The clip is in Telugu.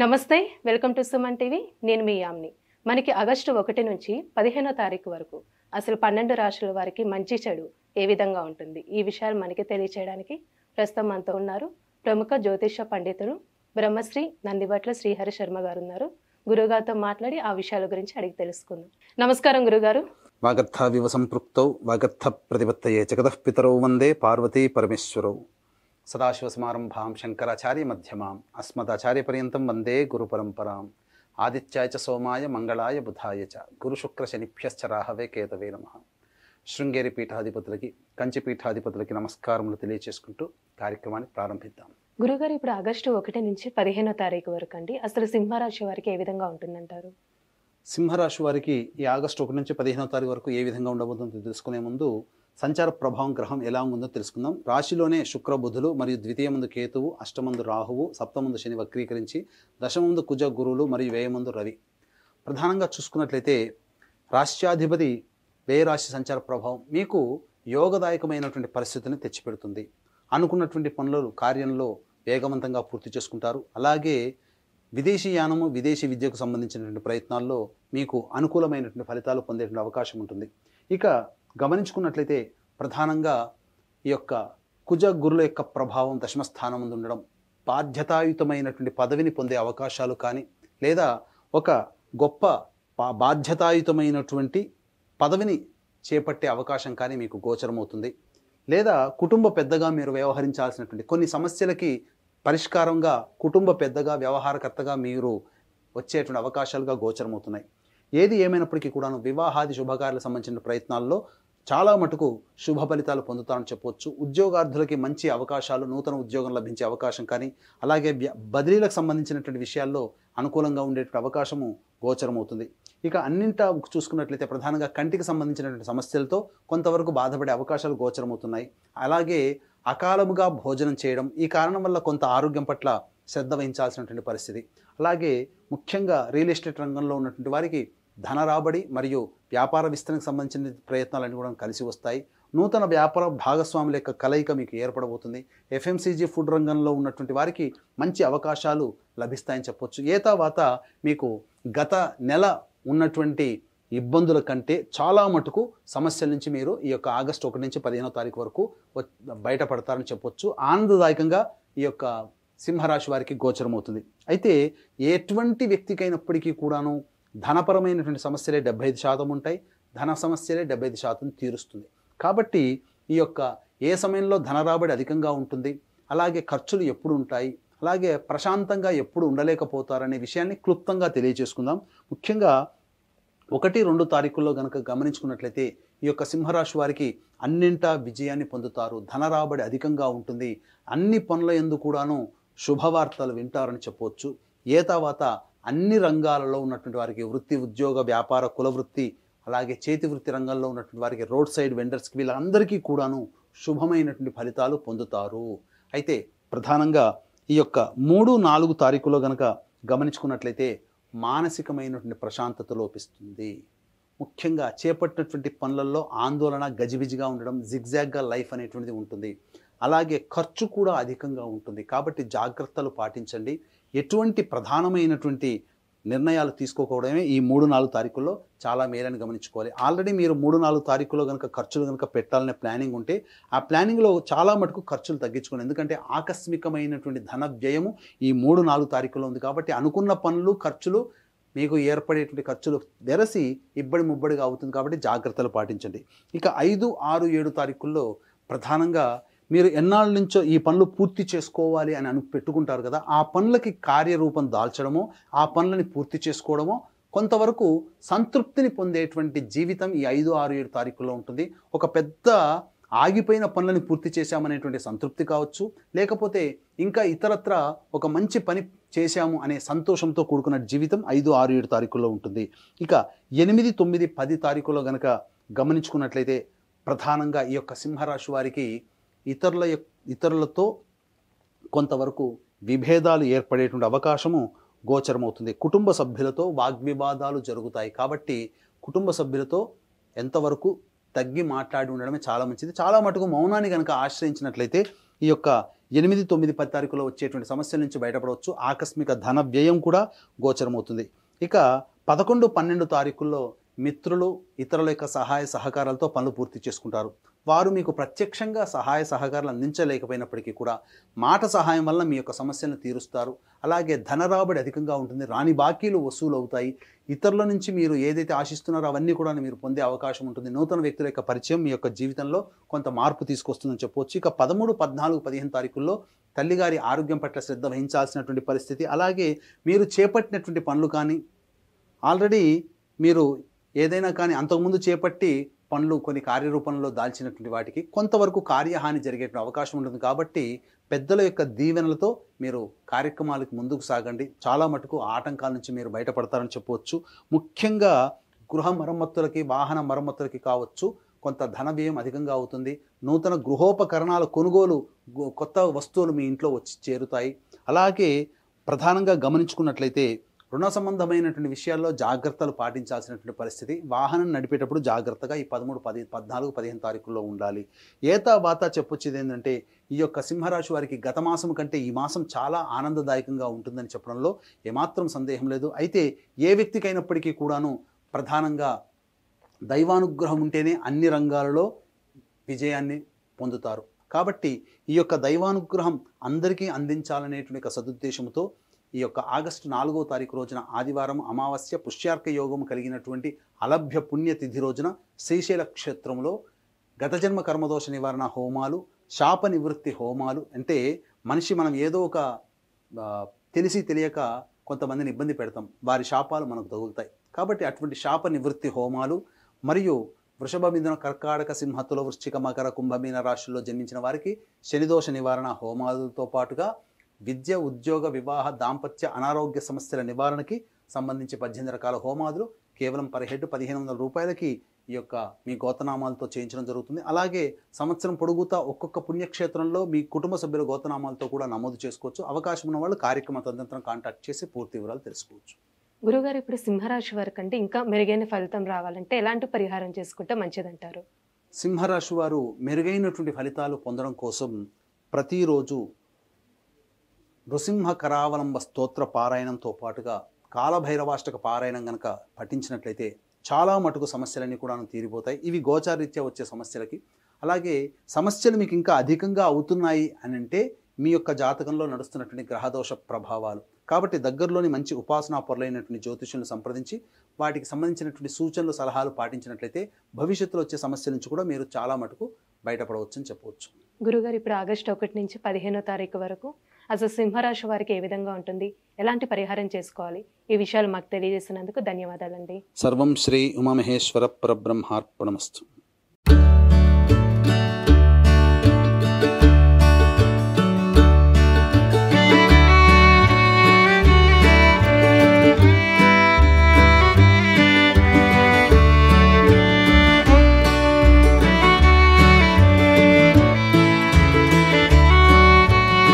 నమస్తే వెల్కమ్ టు సుమన్ టీవీ నేను మీ యామ్ని మనకి ఆగస్టు ఒకటి నుంచి పదిహేనో తారీఖు వరకు అసలు పన్నెండు రాష్ట్రాల వారికి మంచి చెడు ఏ విధంగా ఉంటుంది ఈ విషయాలు మనకి తెలియచేయడానికి ప్రస్తుతం మనతో ఉన్నారు ప్రముఖ జ్యోతిష పండితులు బ్రహ్మశ్రీ నందిబట్ల శ్రీహరి శర్మ గారు ఉన్నారు గురుగారితో మాట్లాడి ఆ విషయాల గురించి అడిగి తెలుసుకుందాం నమస్కారం గురుగారు వాగర్థ వివ సంపృక్తౌ వాగర్థ ప్రతిపత్తయే పితరౌ వందే పార్వతీ పరమేశ్వరౌ సదాశివసమారంభాం శంకరాచార్య మధ్యమాం అస్మదాచార్యపర్యంతం వందే గురుపరంపరాం ఆదిత్యాయ చ సోమాయ మంగళాయ బుధాయ చ గురుశుక్రశనిభ్యశ్చ రాహవే కేతవే నమ శృంగేరి పీఠాధిపతులకి కంచి పీఠాధిపతులకి నమస్కారములు తెలియచేసుకుంటూ కార్యక్రమాన్ని ప్రారంభిద్దాం గురుగారు ఇప్పుడు ఆగస్టు ఒకటి నుంచి పదిహేనో తారీఖు వరకు అండి అసలు సింహరాశి వారికి ఏ విధంగా ఉంటుందంటారు సింహరాశి వారికి ఈ ఆగస్టు ఒకటి నుంచి పదిహేనో తారీఖు వరకు ఏ విధంగా ఉండబోతుందో తెలుసుకునే ముందు సంచార ప్రభావం గ్రహం ఎలా ఉందో తెలుసుకుందాం రాశిలోనే శుక్ర బుధులు మరియు ద్వితీయ ముందు కేతువు అష్టమందు రాహువు సప్తముందు శని వక్రీకరించి దశమందు కుజ గురువులు మరియు వ్యయమందు రవి ప్రధానంగా చూసుకున్నట్లయితే రాష్ట్రాధిపతి రాశి సంచార ప్రభావం మీకు యోగదాయకమైనటువంటి పరిస్థితిని తెచ్చిపెడుతుంది అనుకున్నటువంటి పనులు కార్యంలో వేగవంతంగా పూర్తి చేసుకుంటారు అలాగే విదేశీ యానము విదేశీ విద్యకు సంబంధించినటువంటి ప్రయత్నాల్లో మీకు అనుకూలమైనటువంటి ఫలితాలు పొందేటువంటి అవకాశం ఉంటుంది ఇక గమనించుకున్నట్లయితే ప్రధానంగా ఈ యొక్క కుజ గురుల యొక్క ప్రభావం దశమస్థానం ముందు ఉండడం బాధ్యతాయుతమైనటువంటి పదవిని పొందే అవకాశాలు కానీ లేదా ఒక గొప్ప బాధ్యతాయుతమైనటువంటి పదవిని చేపట్టే అవకాశం కానీ మీకు గోచరమవుతుంది లేదా కుటుంబ పెద్దగా మీరు వ్యవహరించాల్సినటువంటి కొన్ని సమస్యలకి పరిష్కారంగా కుటుంబ పెద్దగా వ్యవహారకర్తగా మీరు వచ్చేటువంటి అవకాశాలుగా గోచరమవుతున్నాయి ఏది ఏమైనప్పటికీ కూడాను వివాహాది శుభకార్యాలకు సంబంధించిన ప్రయత్నాల్లో చాలా మటుకు శుభ ఫలితాలు పొందుతానని చెప్పవచ్చు ఉద్యోగార్థులకి మంచి అవకాశాలు నూతన ఉద్యోగం లభించే అవకాశం కానీ అలాగే బదిలీలకు సంబంధించినటువంటి విషయాల్లో అనుకూలంగా ఉండేటువంటి అవకాశము గోచరమవుతుంది ఇక అన్నింటా చూసుకున్నట్లయితే ప్రధానంగా కంటికి సంబంధించినటువంటి సమస్యలతో కొంతవరకు బాధపడే అవకాశాలు గోచరమవుతున్నాయి అలాగే అకాలముగా భోజనం చేయడం ఈ కారణం వల్ల కొంత ఆరోగ్యం పట్ల శ్రద్ధ వహించాల్సినటువంటి పరిస్థితి అలాగే ముఖ్యంగా రియల్ ఎస్టేట్ రంగంలో ఉన్నటువంటి వారికి ధన రాబడి మరియు వ్యాపార విస్తరణకు సంబంధించిన ప్రయత్నాలన్నీ కూడా కలిసి వస్తాయి నూతన వ్యాపార భాగస్వాముల యొక్క కలయిక మీకు ఏర్పడబోతుంది ఎఫ్ఎంసీజీ ఫుడ్ రంగంలో ఉన్నటువంటి వారికి మంచి అవకాశాలు లభిస్తాయని చెప్పొచ్చు ఏ తర్వాత మీకు గత నెల ఉన్నటువంటి ఇబ్బందుల కంటే చాలా మటుకు సమస్యల నుంచి మీరు ఈ యొక్క ఆగస్టు ఒకటి నుంచి పదిహేనో తారీఖు వరకు బయటపడతారని చెప్పొచ్చు ఆనందదాయకంగా ఈ యొక్క సింహరాశి వారికి గోచరం అవుతుంది అయితే ఎటువంటి వ్యక్తికైనప్పటికీ కూడాను ధనపరమైనటువంటి సమస్యలే డెబ్బై ఐదు శాతం ఉంటాయి ధన సమస్యలే డెబ్బై ఐదు శాతం తీరుస్తుంది కాబట్టి ఈ యొక్క ఏ సమయంలో ధన రాబడి అధికంగా ఉంటుంది అలాగే ఖర్చులు ఎప్పుడు ఉంటాయి అలాగే ప్రశాంతంగా ఎప్పుడు ఉండలేకపోతారనే విషయాన్ని క్లుప్తంగా తెలియజేసుకుందాం ముఖ్యంగా ఒకటి రెండు తారీఖుల్లో కనుక గమనించుకున్నట్లయితే ఈ యొక్క సింహరాశి వారికి అన్నింటా విజయాన్ని పొందుతారు ధన రాబడి అధికంగా ఉంటుంది అన్ని పనుల ఎందు కూడాను శుభవార్తలు వింటారని చెప్పవచ్చు ఏ తర్వాత అన్ని రంగాలలో ఉన్నటువంటి వారికి వృత్తి ఉద్యోగ వ్యాపార కుల వృత్తి అలాగే చేతి వృత్తి రంగంలో ఉన్నటువంటి వారికి రోడ్ సైడ్ వెండర్స్కి వీళ్ళందరికీ కూడాను శుభమైనటువంటి ఫలితాలు పొందుతారు అయితే ప్రధానంగా ఈ యొక్క మూడు నాలుగు తారీఖులో గనక గమనించుకున్నట్లయితే మానసికమైనటువంటి ప్రశాంతత లోపిస్తుంది ముఖ్యంగా చేపట్టినటువంటి పనులలో ఆందోళన గజిబిజిగా ఉండడం జిగ్జాగ్గా లైఫ్ అనేటువంటిది ఉంటుంది అలాగే ఖర్చు కూడా అధికంగా ఉంటుంది కాబట్టి జాగ్రత్తలు పాటించండి ఎటువంటి ప్రధానమైనటువంటి నిర్ణయాలు తీసుకోకపోవడమే ఈ మూడు నాలుగు తారీఖుల్లో చాలా మేరని గమనించుకోవాలి ఆల్రెడీ మీరు మూడు నాలుగు తారీఖులో కనుక ఖర్చులు కనుక పెట్టాలనే ప్లానింగ్ ఉంటే ఆ ప్లానింగ్లో చాలా మటుకు ఖర్చులు తగ్గించుకోండి ఎందుకంటే ఆకస్మికమైనటువంటి ధన వ్యయము ఈ మూడు నాలుగు తారీఖులో ఉంది కాబట్టి అనుకున్న పనులు ఖర్చులు మీకు ఏర్పడేటువంటి ఖర్చులు తెరసి ఇబ్బడి ముబ్బడిగా అవుతుంది కాబట్టి జాగ్రత్తలు పాటించండి ఇక ఐదు ఆరు ఏడు తారీఖుల్లో ప్రధానంగా మీరు ఎన్నాళ్ళ నుంచో ఈ పనులు పూర్తి చేసుకోవాలి అని అను పెట్టుకుంటారు కదా ఆ పనులకి కార్యరూపం దాల్చడమో ఆ పనులని పూర్తి చేసుకోవడమో కొంతవరకు సంతృప్తిని పొందేటువంటి జీవితం ఈ ఐదు ఆరు ఏడు తారీఖుల్లో ఉంటుంది ఒక పెద్ద ఆగిపోయిన పనులను పూర్తి చేశామనేటువంటి సంతృప్తి కావచ్చు లేకపోతే ఇంకా ఇతరత్ర ఒక మంచి పని చేశాము అనే సంతోషంతో కూడుకున్న జీవితం ఐదు ఆరు ఏడు తారీఖుల్లో ఉంటుంది ఇక ఎనిమిది తొమ్మిది పది తారీఖులో గనక గమనించుకున్నట్లయితే ప్రధానంగా ఈ యొక్క సింహరాశి వారికి ఇతరుల ఇతరులతో కొంతవరకు విభేదాలు ఏర్పడేటువంటి అవకాశము గోచరమవుతుంది కుటుంబ సభ్యులతో వాగ్వివాదాలు జరుగుతాయి కాబట్టి కుటుంబ సభ్యులతో ఎంతవరకు తగ్గి మాట్లాడి ఉండడమే చాలా మంచిది చాలా మటుకు మౌనాన్ని కనుక ఆశ్రయించినట్లయితే ఈ యొక్క ఎనిమిది తొమ్మిది పది తారీఖులో వచ్చేటువంటి సమస్యల నుంచి బయటపడవచ్చు ఆకస్మిక ధన వ్యయం కూడా గోచరమవుతుంది ఇక పదకొండు పన్నెండు తారీఖుల్లో మిత్రులు ఇతరుల యొక్క సహాయ సహకారాలతో పనులు పూర్తి చేసుకుంటారు వారు మీకు ప్రత్యక్షంగా సహాయ సహకారాలు అందించలేకపోయినప్పటికీ కూడా మాట సహాయం వల్ల మీ యొక్క సమస్యలను తీరుస్తారు అలాగే ధన రాబడి అధికంగా ఉంటుంది రాని బాకీలు వసూలు అవుతాయి ఇతరుల నుంచి మీరు ఏదైతే ఆశిస్తున్నారో అవన్నీ కూడా మీరు పొందే అవకాశం ఉంటుంది నూతన వ్యక్తుల యొక్క పరిచయం మీ యొక్క జీవితంలో కొంత మార్పు తీసుకొస్తుందని చెప్పవచ్చు ఇక పదమూడు పద్నాలుగు పదిహేను తారీఖుల్లో తల్లిగారి ఆరోగ్యం పట్ల శ్రద్ధ వహించాల్సినటువంటి పరిస్థితి అలాగే మీరు చేపట్టినటువంటి పనులు కానీ ఆల్రెడీ మీరు ఏదైనా కానీ అంతకుముందు చేపట్టి పనులు కొన్ని కార్యరూపంలో దాల్చినటువంటి వాటికి కొంతవరకు కార్యహాని జరిగేటువంటి అవకాశం ఉంటుంది కాబట్టి పెద్దల యొక్క దీవెనలతో మీరు కార్యక్రమాలకు ముందుకు సాగండి చాలా మటుకు ఆటంకాల నుంచి మీరు బయటపడతారని చెప్పవచ్చు ముఖ్యంగా గృహ మరమ్మతులకి వాహన మరమ్మతులకి కావచ్చు కొంత ధన వ్యయం అధికంగా అవుతుంది నూతన గృహోపకరణాల కొనుగోలు కొత్త వస్తువులు మీ ఇంట్లో వచ్చి చేరుతాయి అలాగే ప్రధానంగా గమనించుకున్నట్లయితే రుణ సంబంధమైనటువంటి విషయాల్లో జాగ్రత్తలు పాటించాల్సినటువంటి పరిస్థితి వాహనం నడిపేటప్పుడు జాగ్రత్తగా ఈ పదమూడు పది పద్నాలుగు పదిహేను తారీఖుల్లో ఉండాలి ఏతా బాతా చెప్పొచ్చేది ఏంటంటే ఈ యొక్క సింహరాశి వారికి గత మాసం కంటే ఈ మాసం చాలా ఆనందదాయకంగా ఉంటుందని చెప్పడంలో ఏమాత్రం సందేహం లేదు అయితే ఏ వ్యక్తికైనప్పటికీ కూడాను ప్రధానంగా దైవానుగ్రహం ఉంటేనే అన్ని రంగాలలో విజయాన్ని పొందుతారు కాబట్టి ఈ యొక్క దైవానుగ్రహం అందరికీ అందించాలనేటువంటి సదుద్దేశంతో ఈ యొక్క ఆగస్టు నాలుగో తారీఖు రోజున ఆదివారం అమావాస్య పుష్యార్క యోగం కలిగినటువంటి అలభ్య పుణ్యతిథి రోజున శ్రీశైల క్షేత్రంలో గత జన్మ కర్మదోష నివారణ హోమాలు శాప నివృత్తి హోమాలు అంటే మనిషి మనం ఏదో ఒక తెలిసి తెలియక కొంతమందిని ఇబ్బంది పెడతాం వారి శాపాలు మనకు తగులుతాయి కాబట్టి అటువంటి శాప నివృత్తి హోమాలు మరియు వృషభ మిథున కర్కాటక సింహతుల వృశ్చిక మకర కుంభమీన రాశుల్లో జన్మించిన వారికి శనిదోష నివారణ హోమాలతో పాటుగా విద్య ఉద్యోగ వివాహ దాంపత్య అనారోగ్య సమస్యల నివారణకి సంబంధించి పద్దెనిమిది రకాల హోమాదులు కేవలం పదిహేడు పదిహేను వందల రూపాయలకి ఈ యొక్క మీ గోతనామాలతో చేయించడం జరుగుతుంది అలాగే సంవత్సరం పొడుగుతా ఒక్కొక్క పుణ్యక్షేత్రంలో మీ కుటుంబ సభ్యుల గోతనామాలతో కూడా నమోదు చేసుకోవచ్చు అవకాశం ఉన్న వాళ్ళు కార్యక్రమ తదంతరం కాంటాక్ట్ చేసి పూర్తి వివరాలు తెలుసుకోవచ్చు గురుగారు ఇప్పుడు సింహరాశి వారి కంటే ఇంకా మెరుగైన ఫలితం రావాలంటే ఎలాంటి పరిహారం చేసుకుంటే మంచిదంటారు సింహరాశి వారు మెరుగైనటువంటి ఫలితాలు పొందడం కోసం ప్రతిరోజు నృసింహ కరావలంబ స్తోత్ర పారాయణంతో పాటుగా కాలభైరవాష్టక పారాయణం గనక పఠించినట్లయితే చాలా మటుకు సమస్యలన్నీ కూడా తీరిపోతాయి ఇవి గోచారీత్యా వచ్చే సమస్యలకి అలాగే సమస్యలు మీకు ఇంకా అధికంగా అవుతున్నాయి అని అంటే మీ యొక్క జాతకంలో నడుస్తున్నటువంటి గ్రహదోష ప్రభావాలు కాబట్టి దగ్గరలోని మంచి ఉపాసనా పొరలైనటువంటి జ్యోతిష్యులను సంప్రదించి వాటికి సంబంధించినటువంటి సూచనలు సలహాలు పాటించినట్లయితే భవిష్యత్తులో వచ్చే సమస్యల నుంచి కూడా మీరు చాలా మటుకు బయటపడవచ్చు అని చెప్పవచ్చు గురుగారు ఇప్పుడు ఆగస్టు ఒకటి నుంచి పదిహేనో తారీఖు వరకు అసలు సింహరాశి వారికి ఏ విధంగా ఉంటుంది ఎలాంటి పరిహారం చేసుకోవాలి ఈ విషయాలు మాకు తెలియజేసినందుకు ధన్యవాదాలండి సర్వం శ్రీ ఉమామహేశ్వర పరబ్రహ్మార్పణమస్తు